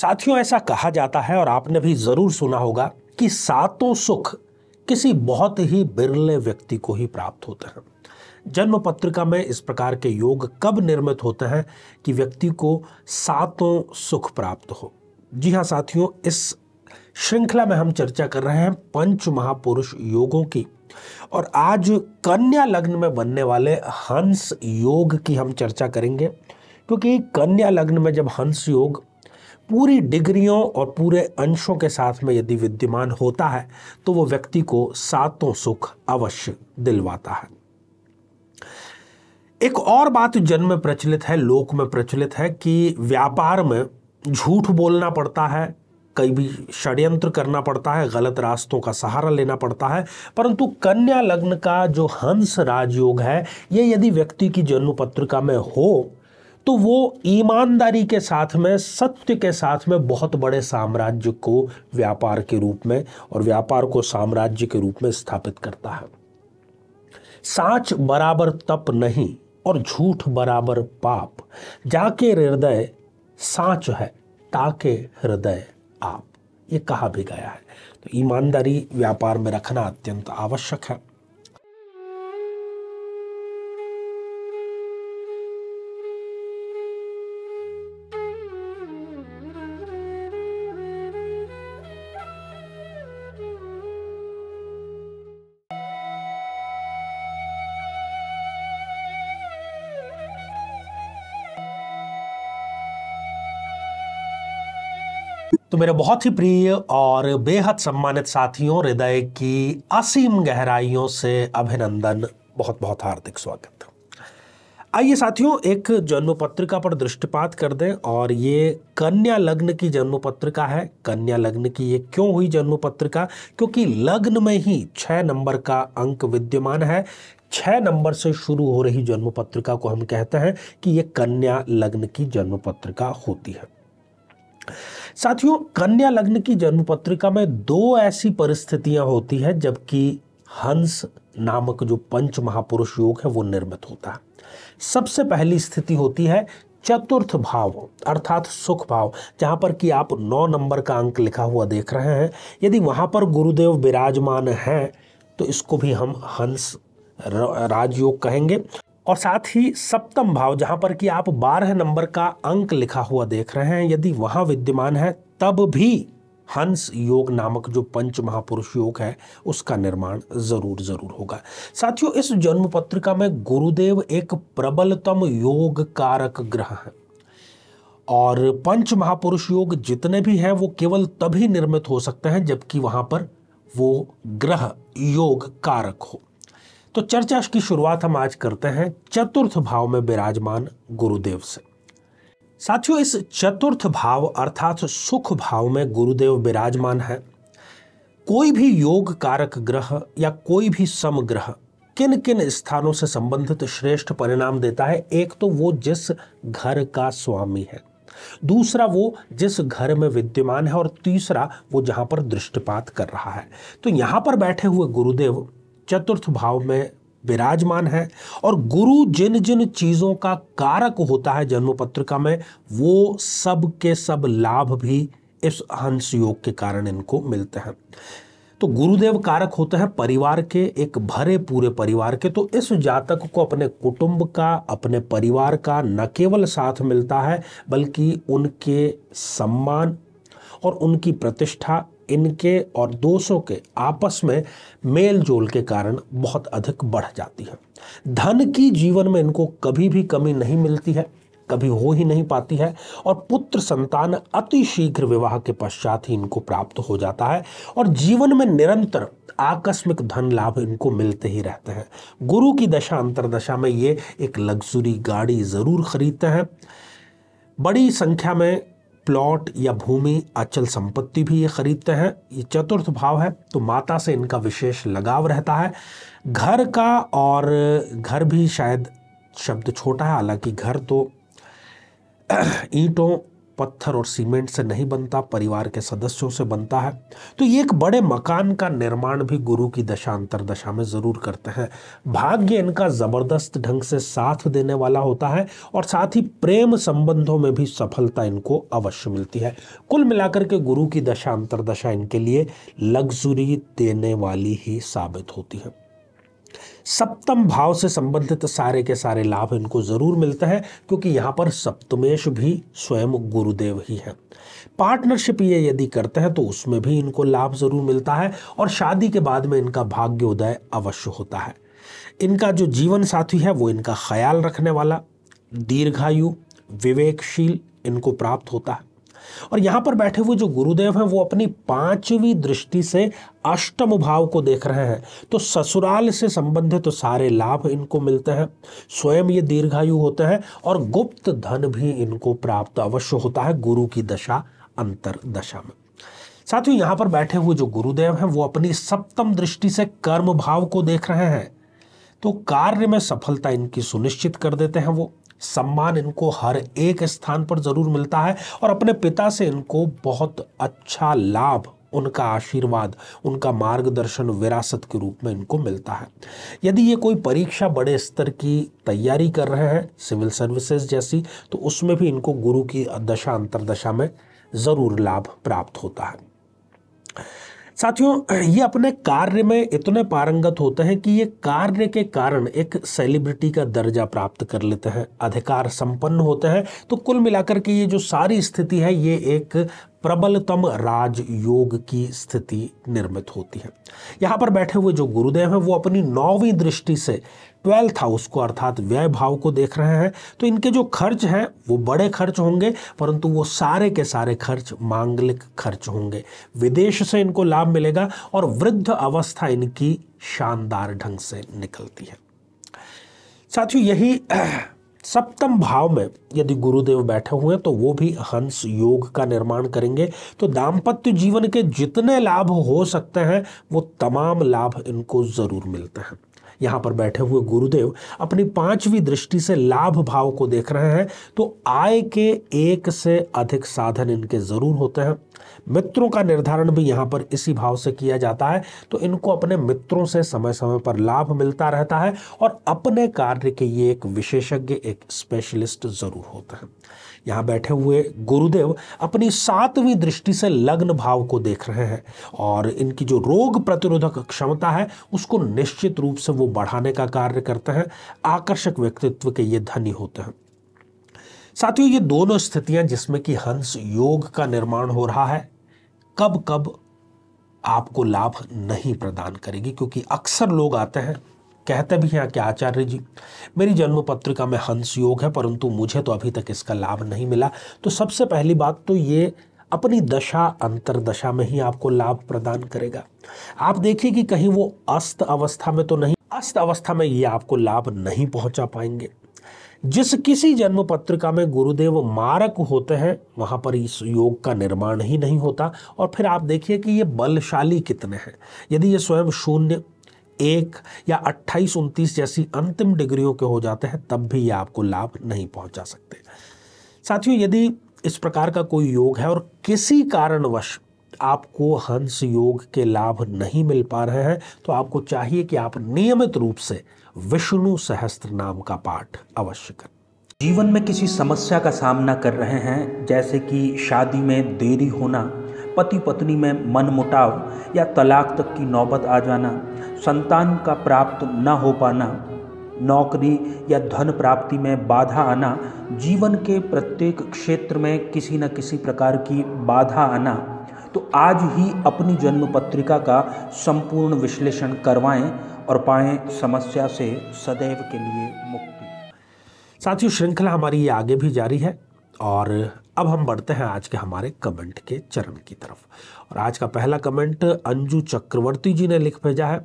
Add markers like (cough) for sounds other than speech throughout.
साथियों ऐसा कहा जाता है और आपने भी ज़रूर सुना होगा कि सातों सुख किसी बहुत ही बिरले व्यक्ति को ही प्राप्त होते हैं जन्म पत्रिका में इस प्रकार के योग कब निर्मित होते हैं कि व्यक्ति को सातों सुख प्राप्त हो जी हाँ साथियों इस श्रृंखला में हम चर्चा कर रहे हैं पंच महापुरुष योगों की और आज कन्या लग्न में बनने वाले हंस योग की हम चर्चा करेंगे क्योंकि कन्या लग्न में जब हंस योग पूरी डिग्रियों और पूरे अंशों के साथ में यदि विद्यमान होता है तो वो व्यक्ति को सातों सुख अवश्य दिलवाता है एक और बात जन्म में प्रचलित है लोक में प्रचलित है कि व्यापार में झूठ बोलना पड़ता है कई भी षड्यंत्र करना पड़ता है गलत रास्तों का सहारा लेना पड़ता है परंतु कन्या लग्न का जो हंस राजयोग है ये यदि व्यक्ति की जन्म पत्रिका में हो तो वो ईमानदारी के साथ में सत्य के साथ में बहुत बड़े साम्राज्य को व्यापार के रूप में और व्यापार को साम्राज्य के रूप में स्थापित करता है साच बराबर तप नहीं और झूठ बराबर पाप जाके हृदय साच है ताके हृदय आप ये कहा भी गया है तो ईमानदारी व्यापार में रखना अत्यंत आवश्यक है तो मेरे बहुत ही प्रिय और बेहद सम्मानित साथियों हृदय की असीम गहराइयों से अभिनंदन बहुत बहुत हार्दिक स्वागत आइए साथियों एक जन्म पत्रिका पर दृष्टिपात कर दें और ये कन्या लग्न की जन्म पत्रिका है कन्या लग्न की ये क्यों हुई जन्म पत्रिका क्योंकि लग्न में ही छः नंबर का अंक विद्यमान है छः नंबर से शुरू हो रही जन्म पत्रिका को हम कहते हैं कि ये कन्या लग्न की जन्म पत्रिका होती है साथियों कन्या लग्न की जन्म पत्रिका में दो ऐसी परिस्थितियां होती हैं जबकि हंस नामक जो पंच महापुरुष योग है वो निर्मित होता है सबसे पहली स्थिति होती है चतुर्थ भाव अर्थात सुख भाव जहाँ पर कि आप नौ नंबर का अंक लिखा हुआ देख रहे हैं यदि वहाँ पर गुरुदेव विराजमान हैं तो इसको भी हम हंस राजयोग कहेंगे और साथ ही सप्तम भाव जहाँ पर कि आप बारह नंबर का अंक लिखा हुआ देख रहे हैं यदि वहां विद्यमान है तब भी हंस योग नामक जो पंच महापुरुष योग है उसका निर्माण जरूर जरूर होगा साथियों इस जन्म पत्रिका में गुरुदेव एक प्रबलतम योग कारक ग्रह है और पंच महापुरुष योग जितने भी हैं वो केवल तभी निर्मित हो सकते हैं जबकि वहां पर वो ग्रह योग कारक हो तो चर्चा की शुरुआत हम आज करते हैं चतुर्थ भाव में विराजमान गुरुदेव से साथियों इस चतुर्थ भाव अर्थात सुख भाव में गुरुदेव विराजमान है कोई भी योग कारक ग्रह या कोई भी सम ग्रह किन किन स्थानों से संबंधित श्रेष्ठ परिणाम देता है एक तो वो जिस घर का स्वामी है दूसरा वो जिस घर में विद्यमान है और तीसरा वो जहां पर दृष्टिपात कर रहा है तो यहां पर बैठे हुए गुरुदेव चतुर्थ भाव में विराजमान है और गुरु जिन जिन चीज़ों का कारक होता है जन्म पत्रिका में वो सब के सब लाभ भी इस हंस योग के कारण इनको मिलते हैं तो गुरुदेव कारक होते हैं परिवार के एक भरे पूरे परिवार के तो इस जातक को अपने कुटुंब का अपने परिवार का न केवल साथ मिलता है बल्कि उनके सम्मान और उनकी प्रतिष्ठा इनके और दोषों के आपस में मेल जोल के कारण बहुत अधिक बढ़ जाती है धन की जीवन में इनको कभी भी कमी नहीं मिलती है कभी हो ही नहीं पाती है और पुत्र संतान अति शीघ्र विवाह के पश्चात ही इनको प्राप्त हो जाता है और जीवन में निरंतर आकस्मिक धन लाभ इनको मिलते ही रहते हैं गुरु की दशा अंतरदशा में ये एक लग्जरी गाड़ी ज़रूर खरीदते हैं बड़ी संख्या में प्लॉट या भूमि अचल संपत्ति भी ये खरीदते हैं ये चतुर्थ भाव है तो माता से इनका विशेष लगाव रहता है घर का और घर भी शायद शब्द छोटा है हालांकि घर तो (clears throat) ईंटों पत्थर और सीमेंट से नहीं बनता परिवार के सदस्यों से बनता है तो ये एक बड़े मकान का निर्माण भी गुरु की दशा में ज़रूर करते हैं भाग्य इनका ज़बरदस्त ढंग से साथ देने वाला होता है और साथ ही प्रेम संबंधों में भी सफलता इनको अवश्य मिलती है कुल मिलाकर के गुरु की दशा इनके लिए लग्जरी देने वाली ही साबित होती है सप्तम भाव से संबंधित सारे के सारे लाभ इनको ज़रूर मिलता है क्योंकि यहाँ पर सप्तमेश भी स्वयं गुरुदेव ही हैं पार्टनरशिप ये यदि करते हैं तो उसमें भी इनको लाभ ज़रूर मिलता है और शादी के बाद में इनका भाग्य उदय अवश्य होता है इनका जो जीवन साथी है वो इनका ख्याल रखने वाला दीर्घायु विवेकशील इनको प्राप्त होता है और यहां पर बैठे हुए जो गुरुदेव हैं वो अपनी पांचवी दृष्टि से अष्टम भाव को देख रहे हैं तो ससुराल से संबंधित तो सारे लाभ इनको मिलते हैं स्वयं ये दीर्घायु होते हैं और गुप्त धन भी इनको प्राप्त अवश्य होता है गुरु की दशा अंतर दशा में साथियों यहां पर बैठे हुए जो गुरुदेव हैं वो अपनी सप्तम दृष्टि से कर्म भाव को देख रहे हैं तो कार्य में सफलता इनकी सुनिश्चित कर देते हैं वो सम्मान इनको हर एक स्थान पर ज़रूर मिलता है और अपने पिता से इनको बहुत अच्छा लाभ उनका आशीर्वाद उनका मार्गदर्शन विरासत के रूप में इनको मिलता है यदि ये कोई परीक्षा बड़े स्तर की तैयारी कर रहे हैं सिविल सर्विसेज जैसी तो उसमें भी इनको गुरु की दशा अंतरदशा में ज़रूर लाभ प्राप्त होता है साथियों ये अपने कार्य में इतने पारंगत होते हैं कि ये कार्य के कारण एक सेलिब्रिटी का दर्जा प्राप्त कर लेते हैं अधिकार संपन्न होते हैं तो कुल मिलाकर के ये जो सारी स्थिति है ये एक प्रबलतम राजयोग की स्थिति निर्मित होती है यहाँ पर बैठे हुए जो गुरुदेव हैं वो अपनी नौवीं दृष्टि से ट्वेल्थ हाउस को अर्थात व्यय भाव को देख रहे हैं तो इनके जो खर्च हैं वो बड़े खर्च होंगे परंतु वो सारे के सारे खर्च मांगलिक खर्च होंगे विदेश से इनको लाभ मिलेगा और वृद्ध अवस्था इनकी शानदार ढंग से निकलती है साथियों यही सप्तम भाव में यदि गुरुदेव बैठे हुए हैं तो वो भी हंस योग का निर्माण करेंगे तो दाम्पत्य जीवन के जितने लाभ हो सकते हैं वो तमाम लाभ इनको ज़रूर मिलते हैं यहाँ पर बैठे हुए गुरुदेव अपनी पांचवी दृष्टि से लाभ भाव को देख रहे हैं तो आय के एक से अधिक साधन इनके ज़रूर होते हैं मित्रों का निर्धारण भी यहाँ पर इसी भाव से किया जाता है तो इनको अपने मित्रों से समय समय पर लाभ मिलता रहता है और अपने कार्य के ये एक विशेषज्ञ एक स्पेशलिस्ट ज़रूर होते हैं यहाँ बैठे हुए गुरुदेव अपनी सातवीं दृष्टि से लग्न भाव को देख रहे हैं और इनकी जो रोग प्रतिरोधक क्षमता है उसको निश्चित रूप से वो बढ़ाने का कार्य करते हैं आकर्षक व्यक्तित्व के ये धनी होते हैं साथियों ये दोनों स्थितियां जिसमें कि हंस योग का निर्माण हो रहा है कब कब आपको लाभ नहीं प्रदान करेगी क्योंकि अक्सर लोग आते हैं कहते भी हैं कि आचार्य जी मेरी जन्म पत्रिका में हंस योग है परंतु मुझे तो अभी तक इसका लाभ नहीं मिला तो सबसे पहली बात तो ये अपनी दशा अंतरदशा में ही आपको लाभ प्रदान करेगा आप देखिए कि कहीं वो अस्त अवस्था में तो नहीं अस्त अवस्था में ये आपको लाभ नहीं पहुंचा पाएंगे जिस किसी जन्म पत्रिका में गुरुदेव मारक होते हैं वहाँ पर इस योग का निर्माण ही नहीं होता और फिर आप देखिए कि ये बलशाली कितने हैं यदि ये स्वयं शून्य एक या अट्ठाईस उनतीस जैसी अंतिम डिग्रियों के हो जाते हैं तब भी ये आपको लाभ नहीं पहुंचा सकते साथियों यदि इस प्रकार का कोई योग है और किसी कारणवश आपको हंस योग के लाभ नहीं मिल पा रहे हैं तो आपको चाहिए कि आप नियमित रूप से विष्णु सहस्त्र नाम का पाठ अवश्य करें जीवन में किसी समस्या का सामना कर रहे हैं जैसे कि शादी में देरी होना पति पत्नी में मनमुटाव या तलाक तक की नौबत आ जाना संतान का प्राप्त न हो पाना नौकरी या धन प्राप्ति में बाधा आना जीवन के प्रत्येक क्षेत्र में किसी न किसी प्रकार की बाधा आना तो आज ही अपनी जन्म पत्रिका का संपूर्ण विश्लेषण करवाएं और पाएं समस्या से सदैव के लिए मुक्ति साथियों श्रृंखला हमारी आगे भी जारी है और अब हम बढ़ते हैं आज के हमारे कमेंट के चरण की तरफ और आज का पहला कमेंट अंजू चक्रवर्ती जी ने लिख भेजा है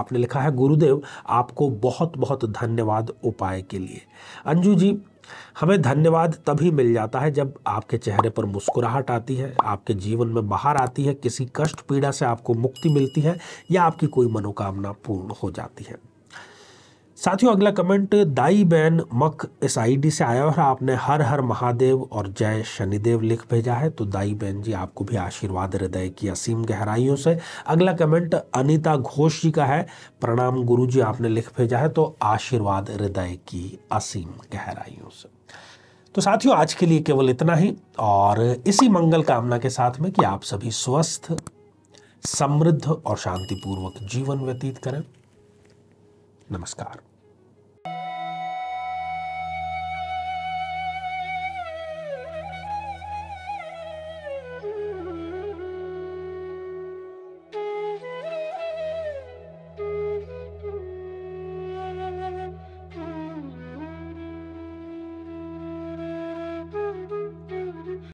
आपने लिखा है गुरुदेव आपको बहुत बहुत धन्यवाद उपाय के लिए अंजू जी हमें धन्यवाद तभी मिल जाता है जब आपके चेहरे पर मुस्कुराहट आती है आपके जीवन में बाहर आती है किसी कष्ट पीड़ा से आपको मुक्ति मिलती है या आपकी कोई मनोकामना पूर्ण हो जाती है साथियों अगला कमेंट दाई बैन मक इस आईडी से आया और आपने हर हर महादेव और जय शनिदेव लिख भेजा है तो दाई बैन जी आपको भी आशीर्वाद हृदय की असीम गहराइयों से अगला कमेंट अनीता घोष जी का है प्रणाम गुरु जी आपने लिख भेजा है तो आशीर्वाद हृदय की असीम गहराइयों से तो साथियों आज के लिए केवल इतना ही और इसी मंगल कामना के साथ में कि आप सभी स्वस्थ समृद्ध और शांतिपूर्वक जीवन व्यतीत करें नमस्कार